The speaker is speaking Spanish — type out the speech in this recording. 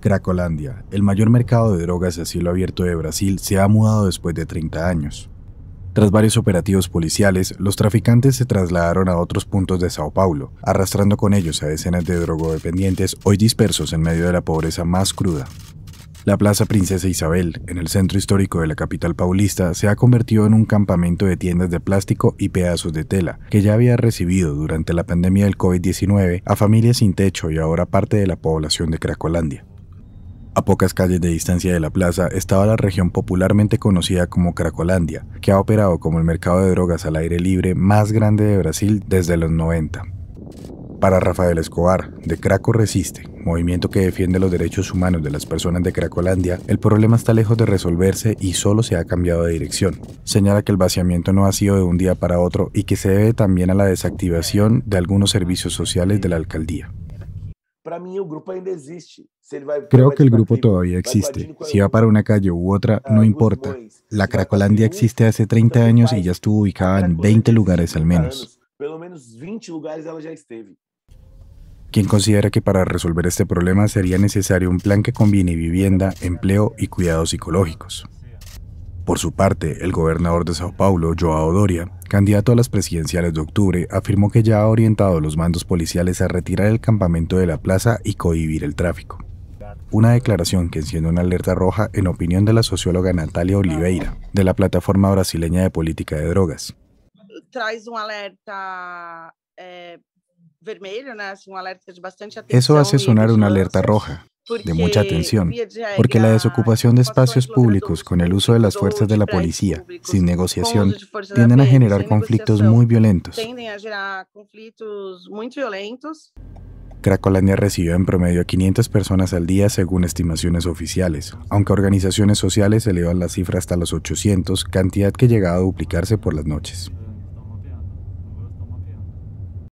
Cracolandia, el mayor mercado de drogas de cielo abierto de Brasil, se ha mudado después de 30 años. Tras varios operativos policiales, los traficantes se trasladaron a otros puntos de Sao Paulo, arrastrando con ellos a decenas de drogodependientes hoy dispersos en medio de la pobreza más cruda. La Plaza Princesa Isabel, en el centro histórico de la capital paulista, se ha convertido en un campamento de tiendas de plástico y pedazos de tela, que ya había recibido durante la pandemia del COVID-19 a familias sin techo y ahora parte de la población de Cracolandia. A pocas calles de distancia de la plaza estaba la región popularmente conocida como Cracolandia, que ha operado como el mercado de drogas al aire libre más grande de Brasil desde los 90. Para Rafael Escobar, de Craco Resiste, movimiento que defiende los derechos humanos de las personas de Cracolandia, el problema está lejos de resolverse y solo se ha cambiado de dirección. Señala que el vaciamiento no ha sido de un día para otro y que se debe también a la desactivación de algunos servicios sociales de la alcaldía. Creo que el grupo todavía existe. Si va para una calle u otra, no importa. La Cracolandia existe hace 30 años y ya estuvo ubicada en 20 lugares al menos. Quien considera que para resolver este problema sería necesario un plan que combine vivienda, empleo y cuidados psicológicos. Por su parte, el gobernador de Sao Paulo, Joao Doria, candidato a las presidenciales de octubre, afirmó que ya ha orientado a los mandos policiales a retirar el campamento de la plaza y cohibir el tráfico. Una declaración que enciende una alerta roja en opinión de la socióloga Natalia Oliveira, de la Plataforma Brasileña de Política de Drogas. Eh, Eso hace e sonar una alerta roja, de mucha atención, porque la desocupación de espacios públicos con el uso de las fuerzas de la policía, sin negociación, tienden a generar conflictos muy violentos. Cracolania recibió en promedio a 500 personas al día según estimaciones oficiales, aunque organizaciones sociales elevan la cifra hasta los 800, cantidad que llegaba a duplicarse por las noches.